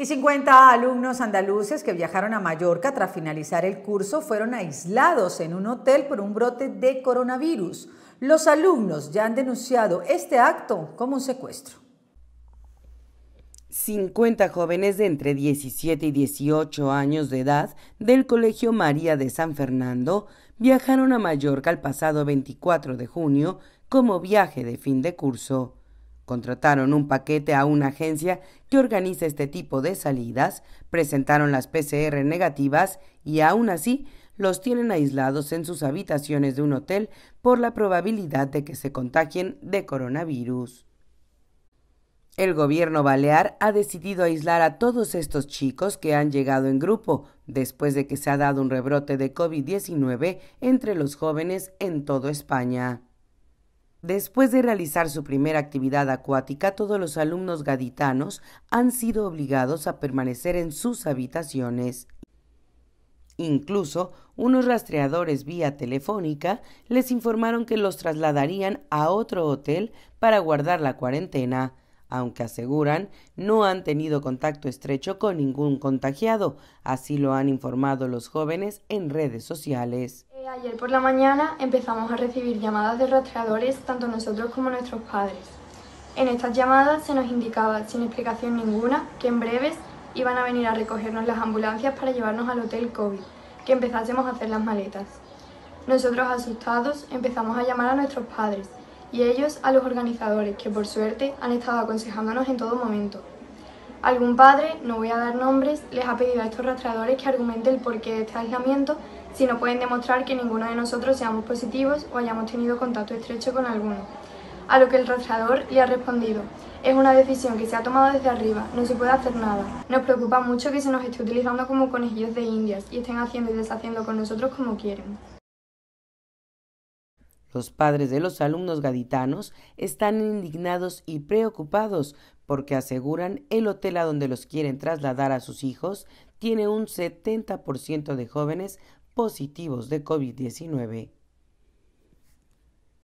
y 50 alumnos andaluces que viajaron a Mallorca tras finalizar el curso fueron aislados en un hotel por un brote de coronavirus. Los alumnos ya han denunciado este acto como un secuestro. 50 jóvenes de entre 17 y 18 años de edad del Colegio María de San Fernando viajaron a Mallorca el pasado 24 de junio como viaje de fin de curso. Contrataron un paquete a una agencia que organiza este tipo de salidas, presentaron las PCR negativas y aún así los tienen aislados en sus habitaciones de un hotel por la probabilidad de que se contagien de coronavirus. El gobierno balear ha decidido aislar a todos estos chicos que han llegado en grupo después de que se ha dado un rebrote de COVID-19 entre los jóvenes en toda España. Después de realizar su primera actividad acuática, todos los alumnos gaditanos han sido obligados a permanecer en sus habitaciones. Incluso unos rastreadores vía telefónica les informaron que los trasladarían a otro hotel para guardar la cuarentena, aunque aseguran no han tenido contacto estrecho con ningún contagiado, así lo han informado los jóvenes en redes sociales. Eh, ayer por la mañana empezamos a recibir llamadas de rastreadores, tanto nosotros como nuestros padres. En estas llamadas se nos indicaba, sin explicación ninguna, que en breves iban a venir a recogernos las ambulancias para llevarnos al hotel COVID, que empezásemos a hacer las maletas. Nosotros asustados empezamos a llamar a nuestros padres y ellos a los organizadores, que por suerte han estado aconsejándonos en todo momento. Algún padre, no voy a dar nombres, les ha pedido a estos rastreadores que argumenten el porqué de este aislamiento si no pueden demostrar que ninguno de nosotros seamos positivos o hayamos tenido contacto estrecho con alguno. A lo que el rastreador le ha respondido, es una decisión que se ha tomado desde arriba, no se puede hacer nada. Nos preocupa mucho que se nos esté utilizando como conejillos de indias y estén haciendo y deshaciendo con nosotros como quieren. Los padres de los alumnos gaditanos están indignados y preocupados porque aseguran el hotel a donde los quieren trasladar a sus hijos tiene un 70% de jóvenes positivos de COVID-19